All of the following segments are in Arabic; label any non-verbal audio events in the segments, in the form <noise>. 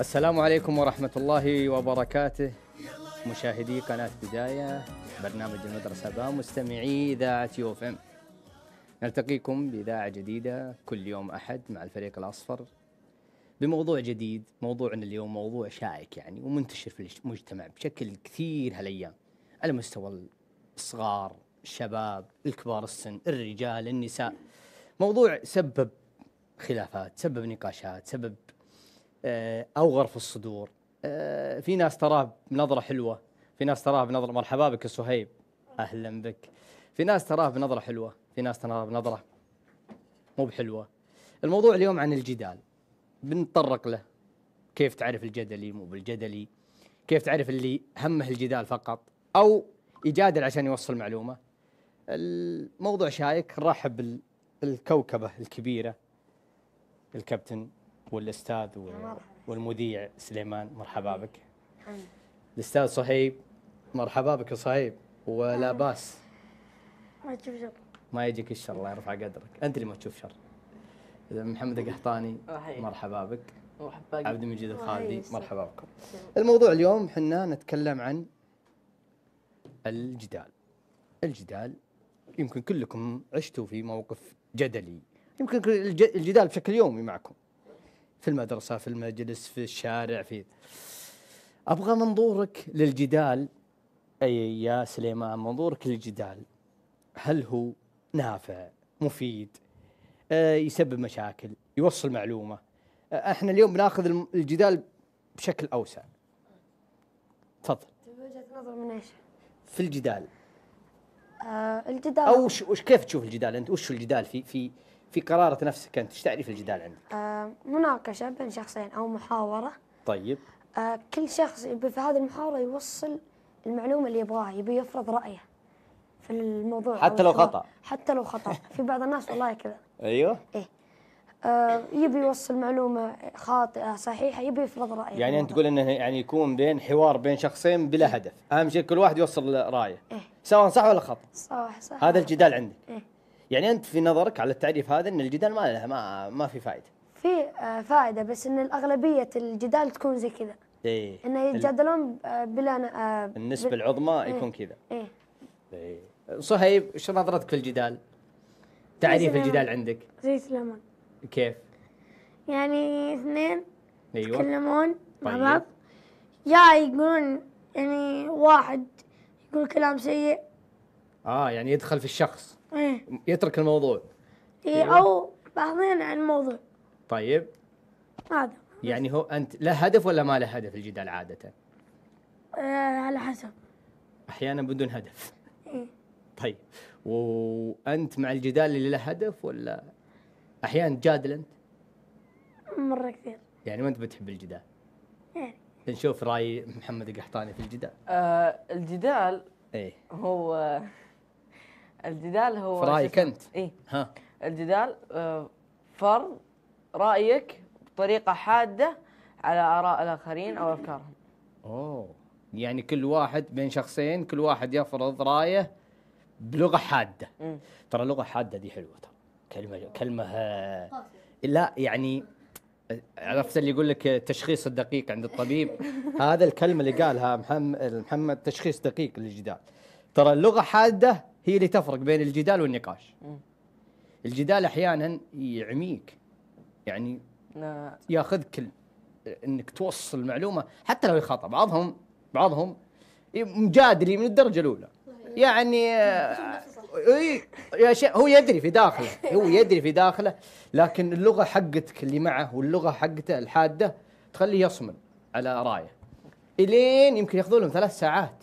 السلام عليكم ورحمة الله وبركاته مشاهدي قناة بداية برنامج المدرسة با مستمعي إذاعة يوف ام نلتقيكم بإذاعة جديدة كل يوم أحد مع الفريق الأصفر بموضوع جديد موضوعنا اليوم موضوع شائك يعني ومنتشر في المجتمع بشكل كثير هالأيام على مستوى الصغار الشباب الكبار السن الرجال النساء موضوع سبب خلافات سبب نقاشات سبب آه، او غرف الصدور آه، في ناس تراه بنظره حلوه في ناس تراه بنظره مرحبا بك سهيب اهلا بك في ناس تراه بنظره حلوه في ناس تراه بنظره مو بحلوه الموضوع اليوم عن الجدال بنتطرق له كيف تعرف الجدلي مو بالجدلي كيف تعرف اللي همه الجدال فقط او يجادل عشان يوصل معلومه الموضوع شايك نرحب بالكوكبه الكبيره الكابتن والاستاذ والمذيع سليمان مرحبا بك الاستاذ صهيب مرحبا بك يا صهيب ولا باس ما تشوف شر ما يجيك الشر الله يرفع قدرك انت اللي ما تشوف شر محمد القحطاني آه، مرحبا بك مرحبا عبد المجيد الخالدي مرحبا بكم الموضوع اليوم حنا نتكلم عن الجدال الجدال يمكن كلكم عشتوا في موقف جدلي يمكن الجدال بشكل يومي معكم في المدرسة في المجلس في الشارع في أبغى منظورك للجدال أي يا سليمان منظورك للجدال هل هو نافع مفيد آه، يسبب مشاكل يوصل معلومة آه، احنا اليوم بناخذ الجدال بشكل أوسع تفضل وجهة نظر من ايش؟ في الجدال آه الجدال او وش وش كيف تشوف الجدال انت وش الجدال في في في قرارة نفسك أنت إيش تعريف الجدال عندك؟ آه مناقشة بين شخصين أو محاورة طيب آه كل شخص يبي في هذه المحاورة يوصل المعلومة اللي يبغاها يبي يفرض رأيه في الموضوع حتى لو خطأ حتى لو خطأ <laughs> في بعض الناس والله كذا أيوه إيه آه يبي يوصل معلومة خاطئة صحيحة يبي يفرض رأيه يعني أنت تقول أنه يعني يكون بين حوار بين شخصين بلا إيه. هدف أهم شيء كل واحد يوصل رأيه إيه؟ سواء صح ولا خطأ صح صح هذا الجدال عندك إيه؟ يعني انت في نظرك على التعريف هذا ان الجدال ما له ما ما في فائده في آه، فائده بس ان الاغلبيه الجدال تكون زي كذا ايه انه يتجادلون آه، بلا آه، النسبه العظمى إيه يكون كذا ايه ايه صهيب شو نظرتك في الجدال؟ تعريف الجدال عندك زي سليمان كيف؟ يعني اثنين ايوه يتكلمون مع طيب. بعض يا يقولون يعني واحد يقول كلام سيء اه يعني يدخل في الشخص إيه. يترك الموضوع إيه أيوه. او بعضين عن الموضوع طيب هذا يعني هو انت له هدف ولا ما له هدف الجدال عاده؟ آه على حسب احيانا بدون هدف إيه. طيب وانت مع الجدال اللي له هدف ولا احيانا تجادل انت؟ مره كثير يعني ما انت بتحب الجدال؟ يعني نشوف راي محمد القحطاني في الجدال آه الجدال ايه هو الجدال هو في رايك انت اي ها الجدال آه، فرض رايك بطريقه حاده على اراء الاخرين او افكارهم اوه يعني كل واحد بين شخصين كل واحد يفرض رايه بلغه حاده ترى لغه حاده دي حلوه ترى كلمه كلمه آه، لا يعني آه، عرفت اللي يقول لك التشخيص الدقيق عند الطبيب <laughs> هذا الكلمه اللي قالها محمد تشخيص دقيق للجدال ترى اللغه حاده هي اللي تفرق بين الجدال والنقاش الجدال احيانا يعميك يعني ياخذك انك توصل معلومه حتى لو خطا بعضهم بعضهم مجادلي من الدرجه الاولى يعني آه، يا شيخ هو يدري في داخله <laughs> هو يدري في داخله لكن اللغه حقتك اللي معه واللغه حقته الحاده تخليه يصمل على رايه الين يمكن ياخذون لهم ثلاث ساعات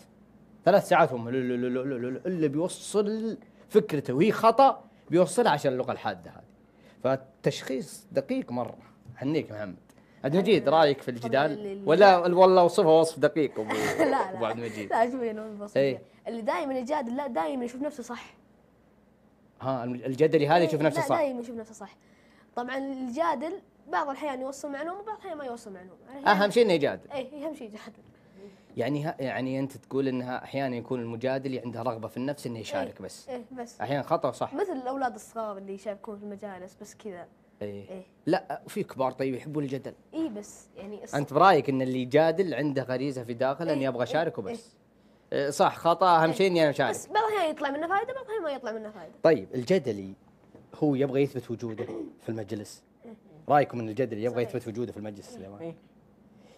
ثلاث ساعات هم اللي بيوصل فكرته وهي خطا بيوصلها عشان اللغه الحاده هذه فالتشخيص دقيق مره هنيك محمد عبد المجيد رايك في الجدال ولا والله وصفه وصف دقيق ابو <laughs> لا لا عبد المجيد لا شوي إيه. اللي دائما يجادل لا دائما يشوف نفسه صح ها الجدلي هذا إيه، يشوف نفسه صح دائما يشوف نفسه صح طبعا الجادل بعض الاحيان يوصل معلومه وبعض الاحيان ما يوصل معلومه اهم شيء انه يجادل اي اهم شيء يجادل يعني ها يعني انت تقول انها احيانا يكون المجادل عنده رغبه في النفس انه يشارك إيه بس إيه بس احيانا خطا وصح مثل الاولاد الصغار اللي يشاركون في المجالس بس كذا إيه. إيه. لا في كبار طيب يحبون الجدل اي بس يعني انت برايك ان اللي يجادل عنده غريزه في داخله إيه ابغى يبغى إيه، يشارك وبس إيه. إيه. صح خطا اهم إيه. شيء اني انا اشارك بس بعض الاحيان يطلع منه فائده بعض الاحيان ما يطلع منه فائده طيب الجدلي هو يبغى يثبت وجوده في المجلس رايكم ان الجدلي يبغى صحيح. يثبت وجوده في المجلس إيه.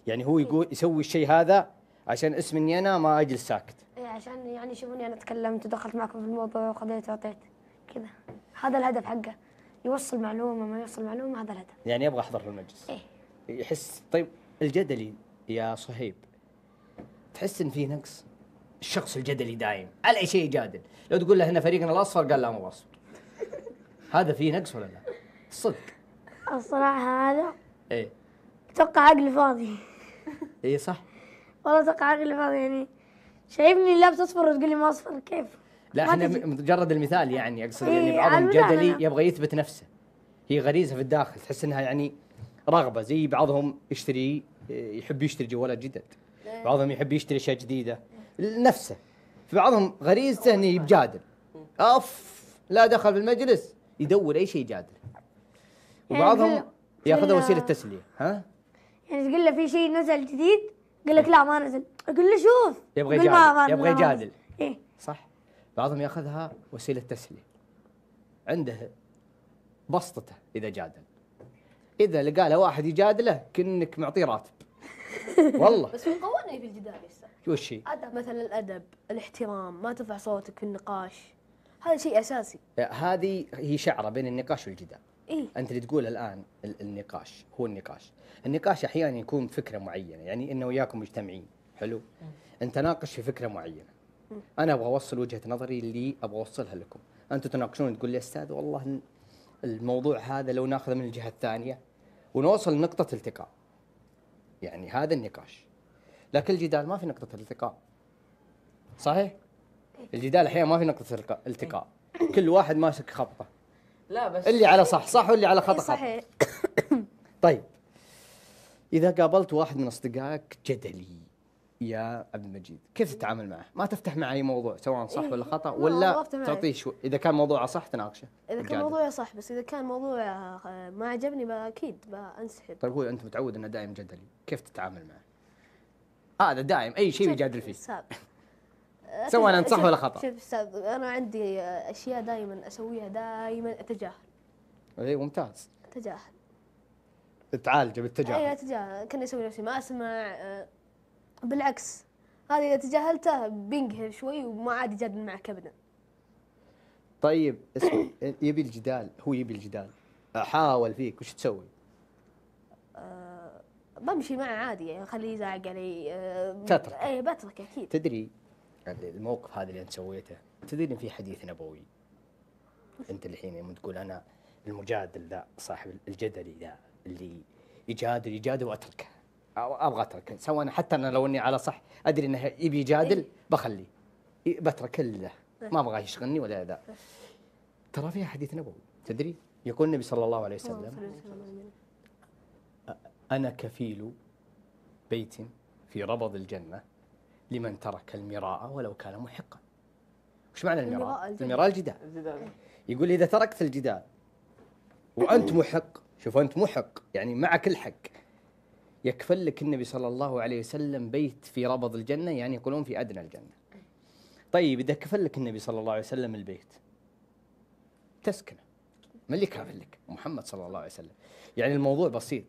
يعني هو يقول يسوي الشيء هذا عشان اسم اني انا ما اجلس ساكت ايه عشان يعني يشوفوني انا تكلمت ودخلت معكم في الموضوع وخذيت وعطيت كذا هذا الهدف حقه يوصل معلومه ما يوصل معلومه هذا الهدف يعني ابغى احضر في المجلس ايه يحس طيب الجدلي يا صهيب تحس ان في نقص الشخص الجدلي دايم على اي شيء يجادل لو تقول له احنا فريقنا الاصفر قال لا مو بصفر هذا فيه نقص ولا لا الصدق الصراحه هذا ايه اتوقع عقلي فاضي <laughs> اي صح والله اتوقع عقلي فاضي يعني شايفني لابس اصفر وتقول لي ما اصفر كيف؟ لا احنا مجرد المثال يعني اقصد يعني إيه، بعضهم جدلي يبغى يثبت نفسه هي غريزه في الداخل تحس انها يعني رغبه زي بعضهم يشتري إيه، يحب يشتري جوالات جدد إيه. بعضهم يحب يشتري اشياء جديده نفسه في بعضهم غريزته انه يجادل اف لا دخل في المجلس يدور اي شيء يجادل يعني وبعضهم ياخذها وسيله تسليه ها يعني تقول له في شيء نزل جديد يقول لك لا ما نزل اقول له شوف يبغى يجادل يبغى يجادل إيه؟ صح بعضهم ياخذها وسيله تسليه عنده بسطته اذا جادل اذا لقى له واحد يجادله كانك معطيه راتب <laughs> والله بس من قوانا في الجدال استاذ وش هي؟ ادب مثلا الادب الاحترام ما ترفع صوتك في النقاش هذا شيء اساسي هذه هي شعره بين النقاش والجدال إيه؟ انت اللي تقول الان النقاش هو النقاش النقاش احيانا يكون فكره معينه يعني انه وياكم مجتمعين حلو مم. انت ناقش في فكره معينه مم. انا ابغى اوصل وجهه نظري اللي ابغى اوصلها لكم انتم تناقشون تقول لي استاذ والله الموضوع هذا لو ناخذه من الجهه الثانيه ونوصل نقطه التقاء يعني هذا النقاش لكن الجدال ما في نقطه التقاء صحيح إيه. الجدال احيانا ما في نقطه التقاء إيه. كل واحد ماسك خبطه لا بس اللي على صح صح واللي على خطا صحيح <coughs> طيب اذا قابلت واحد من اصدقائك جدلي يا عبد المجيد كيف تتعامل معه؟ ما تفتح معه اي موضوع سواء صح إيه. ولا خطا ولا تعطيه شو اذا كان موضوعه صح تناقشه اذا كان موضوعه صح بس اذا كان موضوع آه، ما عجبني اكيد بنسحب طيب هو انت متعود انه دائم جدلي كيف تتعامل معه؟ هذا آه دائم اي شيء يجادل فيه أه، سواء انت صح ولا خطا شوف استاذ انا عندي اشياء دائما اسويها دائما اتجاهل اي ممتاز اتجاهل تعالجه بالتجاهل اي اتجاهل كان اسوي نفسي ما اسمع أه، بالعكس هذا اذا تجاهلته بينقهر شوي وما عاد يجادل معك ابدا طيب اسمع <coughs> يبي الجدال هو يبي الجدال حاول فيك وش تسوي؟ أه، بمشي معه عادي يعني خليه يزعق علي أه تترك اي بترك اكيد تدري الموقف هذا اللي انت سويته تدري ان في حديث نبوي انت الحين يوم تقول انا المجادل ذا صاحب الجدلي ذا اللي يجادل يجادل واتركه ابغى اتركه سواء حتى انا لو اني على صح ادري انه يبي يجادل إيه. بخليه بترك له إيه. ما ابغاه يشغلني ولا ذا إيه. ترى فيها حديث نبوي تدري يقول النبي صلى الله عليه وسلم انا كفيل بيت في ربض الجنه لمن ترك المراء ولو كان محقا وش معنى المراء؟ المراء الجدال الجدال يقول إذا تركت الجدال وأنت محق شوف أنت محق يعني معك الحق يكفل لك النبي صلى الله عليه وسلم بيت في ربض الجنة يعني يقولون في أدنى الجنة طيب إذا كفل لك النبي صلى الله عليه وسلم البيت تسكنه ما اللي كافل لك محمد صلى الله عليه وسلم يعني الموضوع بسيط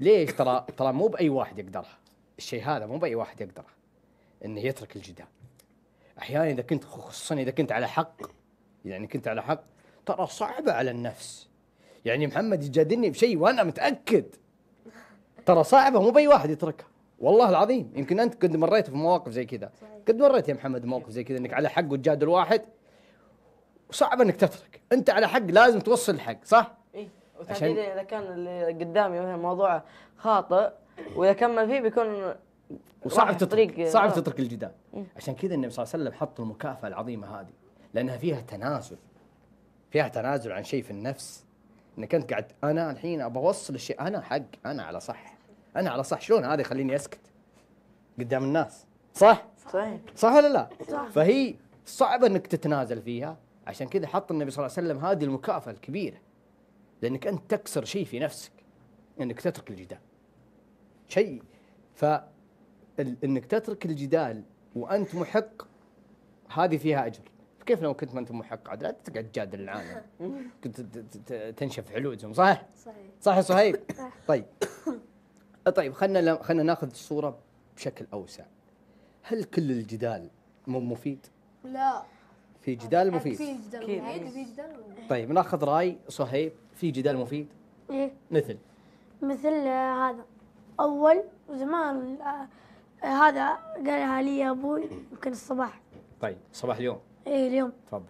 ليش ترى ترى مو بأي واحد يقدرها الشيء هذا مو بأي واحد يقدره انه يترك الجدال احيانا اذا كنت خصوصا اذا كنت على حق يعني كنت على حق ترى صعبه على النفس يعني محمد يجادلني بشيء وانا متاكد ترى صعبه مو باي واحد يتركها والله العظيم يمكن انت قد مريت في مواقف زي كذا قد مريت يا محمد مواقف زي كذا انك على حق وتجادل واحد وصعب انك تترك انت على حق لازم توصل الحق صح اي وتحديدا اذا كان اللي قدامي مثلا موضوع خاطئ واذا كمل فيه بيكون وصعب تترك صعب آه. تترك الجدال إيه. عشان كذا النبي صلى الله عليه وسلم حط المكافاه العظيمه هذه لانها فيها تنازل فيها تنازل عن شيء في النفس انك انت قاعد انا الحين ابغى اوصل الشيء انا حق انا على صح انا على صح شلون هذا يخليني اسكت قدام الناس صح صحيح صح ولا لا صح. فهي صعبه انك تتنازل فيها عشان كذا حط النبي صلى الله عليه وسلم هذه المكافاه الكبيره لانك انت تكسر شيء في نفسك انك تترك الجدال شيء ف انك تترك الجدال وانت محق هذه فيها اجر كيف لو كنت ما انت محق عاد لا تقعد تجادل العالم <laughs> كنت تنشف علوجهم صح؟ صحيح صح يا صهيب؟ طيب <coughs> طيب خلينا خلينا ناخذ الصوره بشكل اوسع هل كل الجدال مو مفيد؟ لا في جدال مفيد في جدال مفيد طيب ناخذ راي صهيب في جدال مفيد؟ ايه مثل مثل آه، هذا اول زمان آه، هذا قالها لي ابوي يمكن الصباح طيب صباح اليوم ايه اليوم تفضل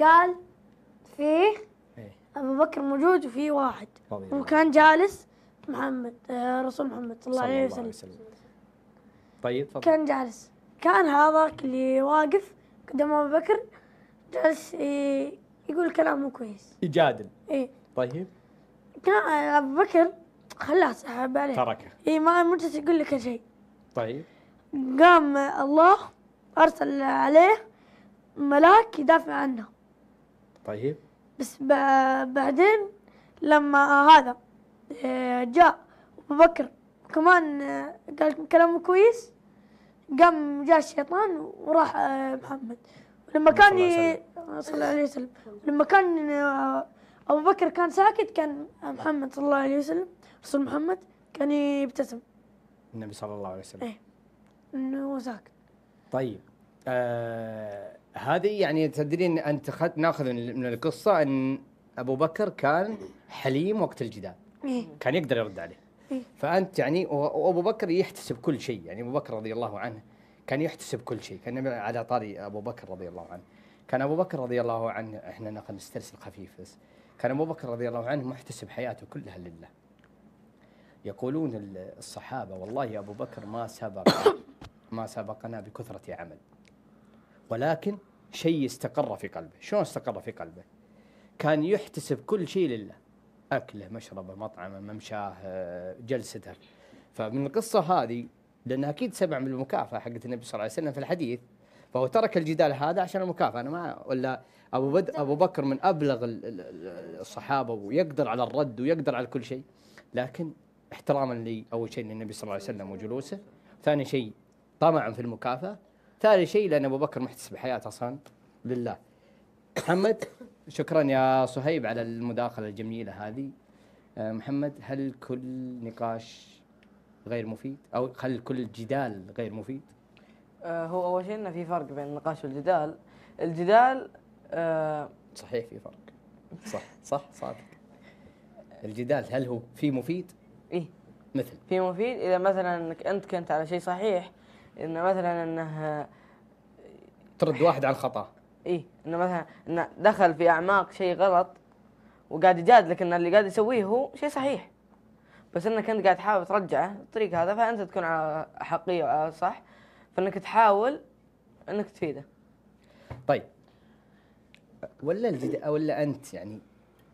قال فيه إيه؟ ابو بكر موجود وفي واحد طبيعي. وكان جالس محمد آه، رسول محمد صلى الله عليه وسلم, وسلم. طيب تفضل كان جالس كان هذاك اللي واقف قدام ابو بكر جالس إيه، يقول كلام مو كويس يجادل ايه طيب كان ابو بكر خلاه سحب عليه تركه اي ما يقول لك شيء طيب قام الله أرسل عليه ملاك يدافع عنه طيب بس بعدين لما هذا آه، جاء أبو بكر كمان آه، قال كلام كويس قام جاء الشيطان وراح آه، محمد لما كان صلى الله عليه وسلم لما كان ابو بكر كان ساكت كان محمد صلى الله عليه وسلم رسول محمد كان يبتسم النبي صلى الله عليه وسلم ايه انه وزاك طيب آه هذه يعني تدرين انت خد ناخذ من القصه ان ابو بكر كان حليم وقت الجدال إيه؟ كان يقدر يرد عليه إيه؟ فانت يعني وابو بكر يحتسب كل شيء يعني ابو بكر رضي الله عنه كان يحتسب كل شيء كان على طاري ابو بكر رضي الله عنه كان ابو بكر رضي الله عنه احنا نسترسل خفيف بس كان ابو بكر رضي الله عنه محتسب حياته كلها لله يقولون الصحابة والله يا أبو بكر ما سبق ما سبقنا بكثرة عمل ولكن شيء استقر في قلبه شلون استقر في قلبه كان يحتسب كل شيء لله أكله مشربه مطعمه ممشاه جلسته فمن القصة هذه لان أكيد سبع من المكافأة حقت النبي صلى الله عليه وسلم في الحديث فهو ترك الجدال هذا عشان المكافأة أنا ما ولا أبو بد أبو بكر من أبلغ الصحابة ويقدر على الرد ويقدر على كل شيء لكن احتراما لي اول شيء للنبي صلى الله عليه وسلم وجلوسه ثاني شيء طمعا في المكافاه ثالث شيء لان ابو بكر محتسب حياته اصلا لله محمد شكرا يا صهيب على المداخله الجميله هذه آه، محمد هل كل نقاش غير مفيد او هل كل جدال غير مفيد آه، هو اول شيء انه في فرق بين النقاش والجدال الجدال آه، صحيح في فرق صح صح صادق الجدال هل هو في مفيد ايه مثل في مفيد اذا مثلا انك انت كنت على شيء صحيح انه مثلا انه ترد واحد على الخطا ايه انه مثلا انه دخل في اعماق شيء غلط وقاعد يجادلك ان اللي قاعد يسويه هو شيء صحيح بس انك انت قاعد تحاول ترجعه الطريق هذا فانت تكون على حقيه وعلى صح فانك تحاول انك تفيده طيب ولا الجد... ولا انت يعني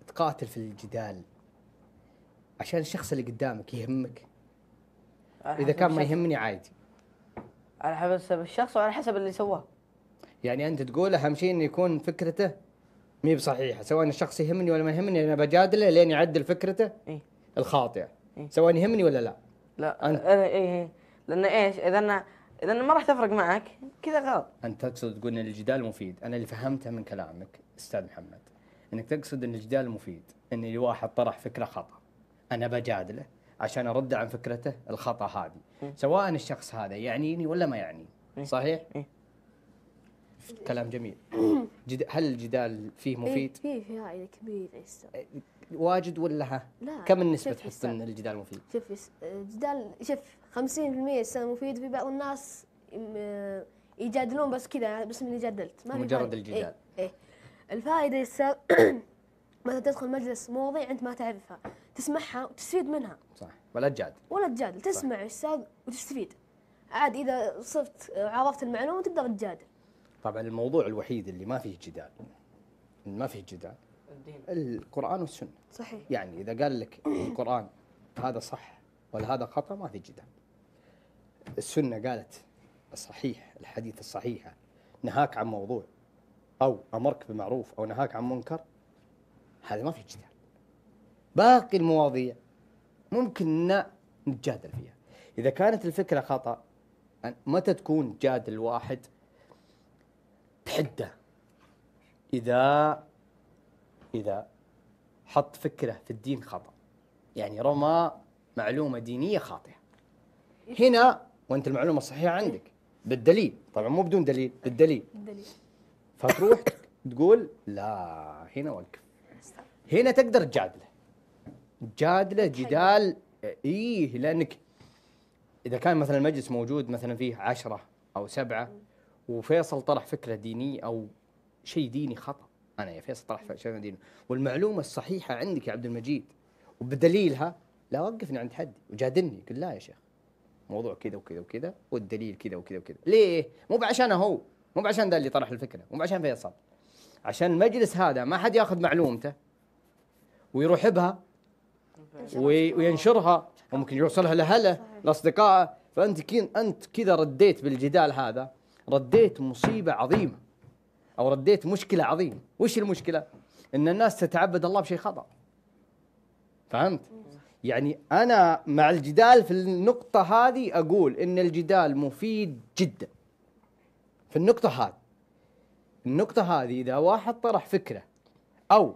تقاتل في الجدال عشان الشخص اللي قدامك يهمك اذا كان ما يهمني عادي على حسب الشخص وعلى حسب اللي سواه يعني انت تقول اهم شيء انه يكون فكرته مي بصحيحه سواء الشخص يهمني ولا ما يهمني انا بجادله لين يعدل فكرته إيه؟ الخاطئه إيه؟ سواء يهمني ولا لا لا أنت أنا إيه, إيه. لان ايش اذا انا اذا ما راح تفرق معك كذا غلط انت تقصد تقول ان الجدال مفيد انا اللي فهمته من كلامك استاذ محمد انك تقصد ان الجدال مفيد ان واحد طرح فكره خطا انا بجادله عشان ارد عن فكرته الخطا هذه سواء الشخص هذا يعنيني ولا ما يعني صحيح كلام جميل <coughs> جد... هل الجدال فيه إيه، مفيد فيه فيه فائده كبيره إيه، واجد ولا ها؟ لا كم النسبه تحس ان الجدال مفيد شوف الجدال شوف 50% السنه مفيد في بعض الناس يجادلون بس كذا بس اني جادلت ما مجرد فائدة. الجدال ايه, إيه. الفائده <coughs> مثلا تدخل مجلس مواضيع انت ما تعرفها تسمعها وتستفيد منها صح ولا تجادل ولا تجادل تسمع الاستاذ وتستفيد عاد اذا صرت عرفت المعلومه تقدر تجادل طبعا الموضوع الوحيد اللي ما فيه جدال ما فيه جدال الدين القران والسنه صحيح يعني اذا قال لك القران هذا صح ولا هذا خطا ما في جدال السنه قالت الصحيح الحديث الصحيحه نهاك عن موضوع او امرك بمعروف او نهاك عن منكر هذا ما في جدال باقي المواضيع ممكن نتجادل فيها اذا كانت الفكره خطا متى تكون جادل واحد تحده اذا اذا حط فكره في الدين خطا يعني رمى معلومه دينيه خاطئه هنا وانت المعلومه الصحيحه عندك بالدليل طبعا مو بدون دليل بالدليل بالدليل فتروح تقول لا هنا وقف هنا تقدر تجادله جادله جدال ايه لانك اذا كان مثلا المجلس موجود مثلا فيه عشرة او سبعة وفيصل طرح فكره دينيه او شيء ديني خطا انا يا فيصل طرح فكره ديني والمعلومه الصحيحه عندك يا عبد المجيد وبدليلها لا وقفني عند حد وجادلني قل لا يا شيخ موضوع كذا وكذا وكذا والدليل كذا وكذا وكذا ليه مو بعشان هو مو بعشان ذا اللي طرح الفكره مو بعشان فيصل عشان المجلس هذا ما حد ياخذ معلومته ويروح بها وينشرها وممكن يوصلها لاهله لاصدقائه فانت كين انت كذا رديت بالجدال هذا رديت مصيبه عظيمه او رديت مشكله عظيمه وش المشكله ان الناس تتعبد الله بشيء خطا فهمت يعني انا مع الجدال في النقطه هذه اقول ان الجدال مفيد جدا في النقطه هذه النقطه هذه اذا واحد طرح فكره او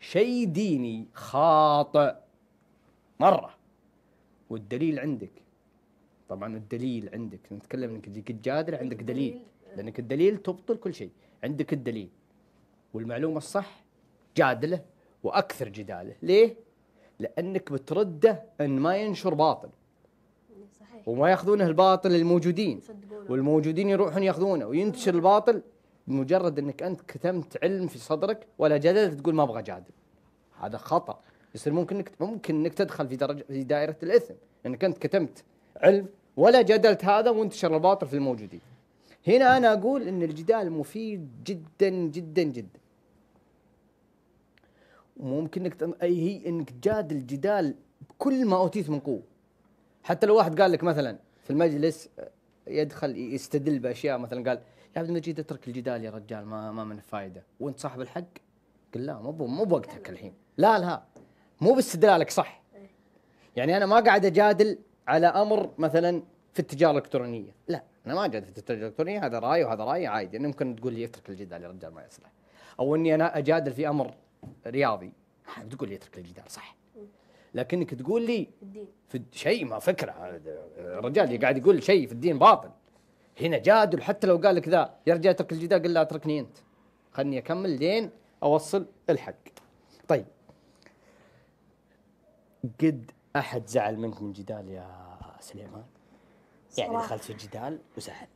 شيء ديني خاطئ مرة والدليل عندك طبعا الدليل عندك نتكلم انك تجيك الجادر عندك دليل لانك الدليل تبطل كل شيء عندك الدليل والمعلومة الصح جادله واكثر جداله ليه؟ لانك بترده ان ما ينشر باطل صحيح. وما ياخذونه الباطل الموجودين والموجودين يروحون ياخذونه وينتشر الباطل بمجرد انك انت كتمت علم في صدرك ولا جادلت تقول ما ابغى اجادل هذا خطا يصير ممكن انك ممكن انك تدخل في درجه في دائره الاثم انك انت كتمت علم ولا جادلت هذا وانتشر الباطل في الموجودين هنا انا اقول ان الجدال مفيد جدا جدا جدا وممكن انك اي هي انك تجادل جدال بكل ما اوتيت من قوه حتى لو واحد قال لك مثلا في المجلس آه، يدخل يستدل باشياء مثلا قال يا عبد المجيد اترك الجدال يا رجال ما ما منه فايده وانت صاحب الحق قل لا مو مو بوقتك الحين لا لا مو باستدلالك صح إيه. يعني انا ما قاعد اجادل على امر مثلا في التجاره الالكترونيه لا انا ما اجادل في التجاره الالكترونيه هذا راي وهذا راي عادي يعني ممكن تقول لي اترك الجدال يا رجال ما يصلح او اني انا اجادل في امر رياضي بتقول لي اترك الجدال صح لكنك تقول لي في شيء ما فكره الرجال اللي قاعد يقول شيء في الدين باطل هنا جادل حتى لو قال لك ذا يا رجال اترك الجدال قل لا اتركني انت خلني اكمل لين اوصل الحق طيب قد احد زعل منك من جدال يا سليمان يعني دخلت في الجدال وزعل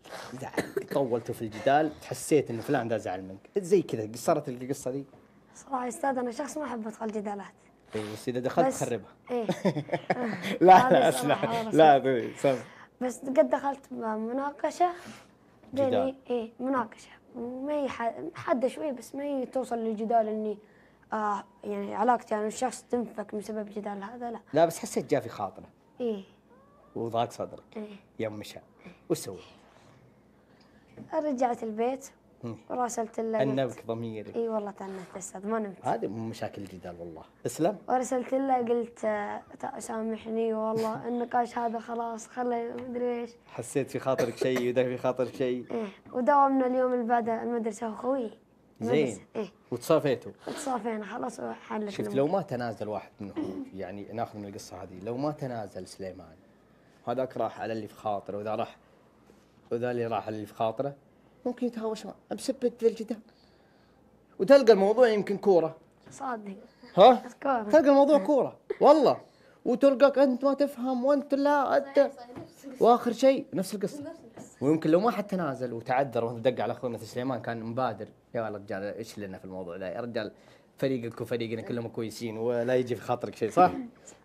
زعل طولتوا في الجدال حسيت ان فلان ذا زعل منك زي كذا صارت القصه دي صراحه يا استاذ انا شخص ما احب ادخل جدالات إيه، بس اذا دخلت خربها إيه؟ <laughs> آه. لا لا اسمع آه، لا, لا, لا, لا, لا, لا, لا, لا بس قد دخلت مناقشة جدال اي مناقشة ما حادة شوي بس ما هي توصل للجدال اني آه يعني علاقتي انا الشخص تنفك من سبب جدال هذا لا لا بس حسيت جاء في خاطره ايه وضاق صدرك ايه يوم مشى وش سويت؟ رجعت البيت وراسلت له أنبك ضميري اي والله تعنت استاذ ما نمت هذه مشاكل الجدال والله اسلم ارسلت له قلت سامحني والله <laughs> النقاش هذا خلاص ما ادري ايش حسيت في خاطرك شيء وده في خاطرك شيء <laughs> ايه وداومنا اليوم اللي بعده المدرسه اخوي زين ايه وتصافيتوا تصافينا خلاص وحلت شفت لو ما تنازل واحد منهم يعني ناخذ من القصه هذه لو ما تنازل سليمان هذاك راح على اللي في خاطره واذا راح وذا اللي راح على اللي في خاطره ممكن يتهاوش مثبت ذا الجدار وتلقى الموضوع يمكن كوره صادق ها؟ كوره تلقى الموضوع كوره والله وتلقاك انت ما تفهم وانت لا انت واخر شيء نفس القصه ويمكن لو ما حد تنازل وتعذر ودق على اخوي مثل سليمان كان مبادر يا رجال ايش لنا في الموضوع ذا يا رجال فريقك وفريقنا كلهم كويسين ولا يجي في خاطرك شيء صح؟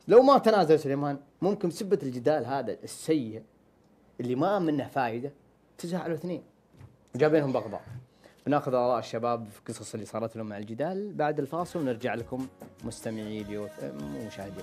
لو ما تنازل سليمان ممكن بسبه الجدال هذا السيء اللي ما منه فائده تزعلوا اثنين وجايبينهم بغضاء بناخذ اراء الشباب في القصص اللي صارت لهم مع الجدال بعد الفاصل ونرجع لكم مستمعي اليوث ومشاهدي